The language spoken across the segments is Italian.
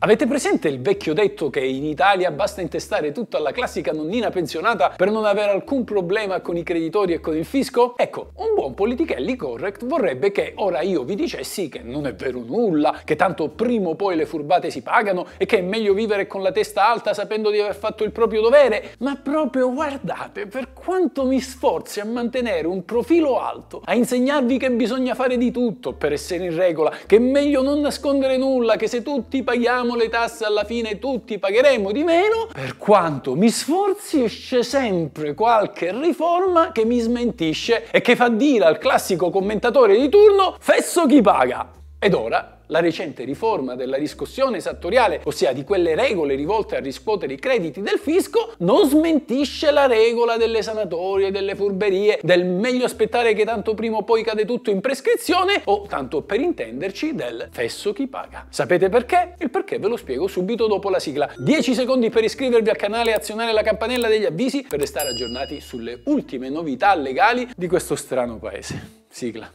Avete presente il vecchio detto che in Italia basta intestare tutta la classica nonnina pensionata per non avere alcun problema con i creditori e con il fisco? Ecco, un buon politichelli correct vorrebbe che ora io vi dicessi che non è vero nulla, che tanto prima o poi le furbate si pagano e che è meglio vivere con la testa alta sapendo di aver fatto il proprio dovere, ma proprio guardate, per quanto mi sforzi a mantenere un profilo alto, a insegnarvi che bisogna fare di tutto per essere in regola, che è meglio non nascondere nulla, che se tutti paghiamo tagliamo le tasse alla fine tutti pagheremo di meno, per quanto mi sforzi c'è sempre qualche riforma che mi smentisce e che fa dire al classico commentatore di turno fesso chi paga. Ed ora la recente riforma della riscossione esattoriale, ossia di quelle regole rivolte a riscuotere i crediti del fisco, non smentisce la regola delle sanatorie, delle furberie, del meglio aspettare che tanto prima o poi cade tutto in prescrizione o, tanto per intenderci, del fesso chi paga. Sapete perché? Il perché ve lo spiego subito dopo la sigla. 10 secondi per iscrivervi al canale e azionare la campanella degli avvisi per restare aggiornati sulle ultime novità legali di questo strano paese. Sigla.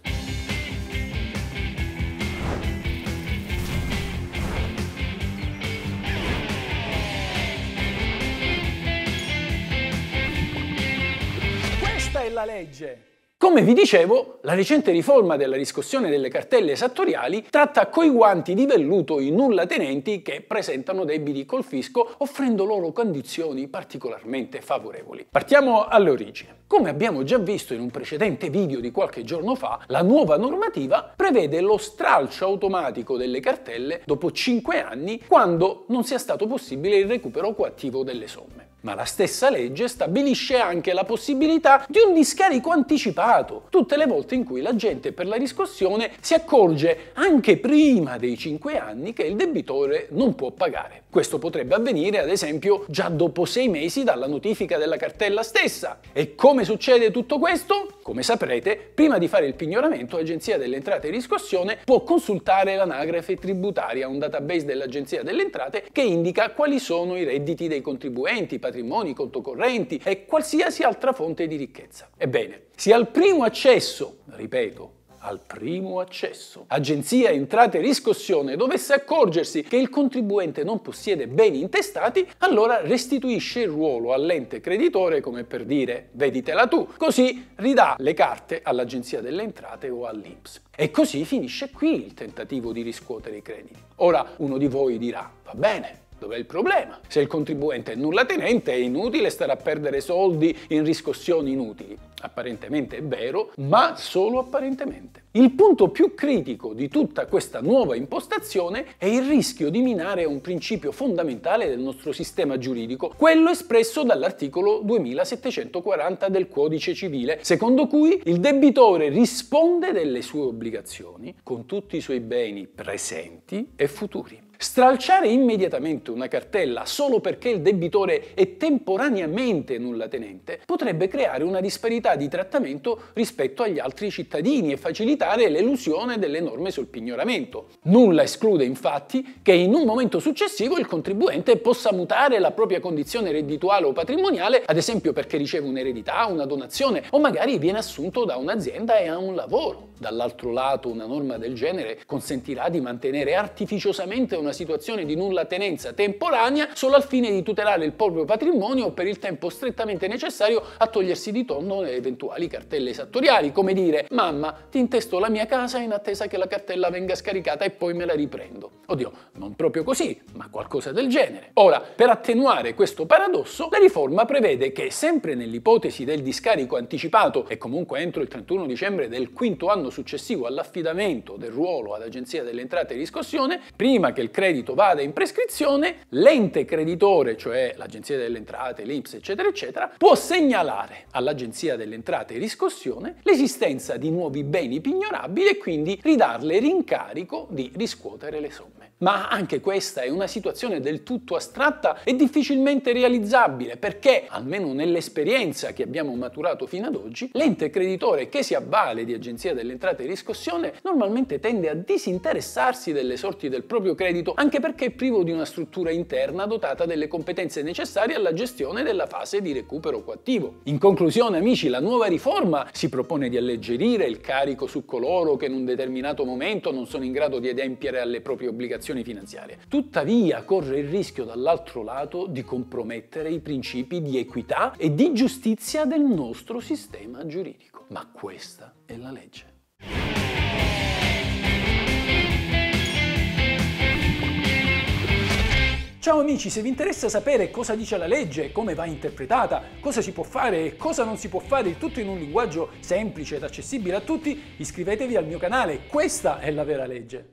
è la legge? Come vi dicevo, la recente riforma della riscossione delle cartelle esattoriali tratta coi guanti di velluto i nullatenenti che presentano debiti col fisco offrendo loro condizioni particolarmente favorevoli. Partiamo alle origini. Come abbiamo già visto in un precedente video di qualche giorno fa, la nuova normativa prevede lo stralcio automatico delle cartelle dopo 5 anni quando non sia stato possibile il recupero coattivo delle somme. Ma la stessa legge stabilisce anche la possibilità di un discarico anticipato, tutte le volte in cui la gente per la riscossione si accorge anche prima dei 5 anni che il debitore non può pagare. Questo potrebbe avvenire ad esempio già dopo 6 mesi dalla notifica della cartella stessa. E come succede tutto questo? Come saprete, prima di fare il pignoramento l'Agenzia delle Entrate e Riscossione può consultare l'anagrafe tributaria, un database dell'Agenzia delle Entrate che indica quali sono i redditi dei contribuenti, patrimoni patrimoni, conto correnti e qualsiasi altra fonte di ricchezza. Ebbene, se al primo accesso, ripeto, al primo accesso. Agenzia Entrate Riscossione dovesse accorgersi che il contribuente non possiede beni intestati, allora restituisce il ruolo all'ente creditore come per dire veditela tu, così ridà le carte all'Agenzia delle Entrate o all'Inps. E così finisce qui il tentativo di riscuotere i crediti. Ora uno di voi dirà, va bene, Dov'è il problema? Se il contribuente è nullatenente è inutile stare a perdere soldi in riscossioni inutili. Apparentemente è vero, ma solo apparentemente. Il punto più critico di tutta questa nuova impostazione è il rischio di minare un principio fondamentale del nostro sistema giuridico, quello espresso dall'articolo 2740 del Codice Civile, secondo cui il debitore risponde delle sue obbligazioni con tutti i suoi beni presenti e futuri. Stralciare immediatamente una cartella solo perché il debitore è temporaneamente nullatenente potrebbe creare una disparità di trattamento rispetto agli altri cittadini e facilitare l'elusione delle norme sul pignoramento. Nulla esclude infatti che in un momento successivo il contribuente possa mutare la propria condizione reddituale o patrimoniale, ad esempio perché riceve un'eredità, una donazione o magari viene assunto da un'azienda e ha un lavoro. Dall'altro lato una norma del genere consentirà di mantenere artificiosamente una situazione di nulla tenenza temporanea solo al fine di tutelare il proprio patrimonio per il tempo strettamente necessario a togliersi di tonno le eventuali cartelle esattoriali, come dire mamma ti intesto la mia casa in attesa che la cartella venga scaricata e poi me la riprendo. Oddio, non proprio così, ma qualcosa del genere. Ora, per attenuare questo paradosso, la riforma prevede che sempre nell'ipotesi del discarico anticipato e comunque entro il 31 dicembre del quinto anno successivo all'affidamento del ruolo all'Agenzia delle Entrate e Riscossione, prima che il credito vada in prescrizione, l'ente creditore, cioè l'Agenzia delle Entrate, l'Inps, eccetera, eccetera, può segnalare all'Agenzia delle Entrate e Riscossione l'esistenza di nuovi beni pignorabili e quindi ridarle l'incarico di riscuotere le somme. Ma anche questa è una situazione del tutto astratta e difficilmente realizzabile perché, almeno nell'esperienza che abbiamo maturato fino ad oggi, l'ente creditore che si avvale di agenzia delle entrate e riscossione normalmente tende a disinteressarsi delle sorti del proprio credito anche perché è privo di una struttura interna dotata delle competenze necessarie alla gestione della fase di recupero coattivo. In conclusione, amici, la nuova riforma si propone di alleggerire il carico su coloro che in un determinato momento non sono in grado di adempiere alle proprie obbligazioni operazioni finanziarie. Tuttavia corre il rischio dall'altro lato di compromettere i principi di equità e di giustizia del nostro sistema giuridico. Ma questa è la legge. Ciao amici, se vi interessa sapere cosa dice la legge, come va interpretata, cosa si può fare e cosa non si può fare, il tutto in un linguaggio semplice ed accessibile a tutti, iscrivetevi al mio canale, questa è la vera legge.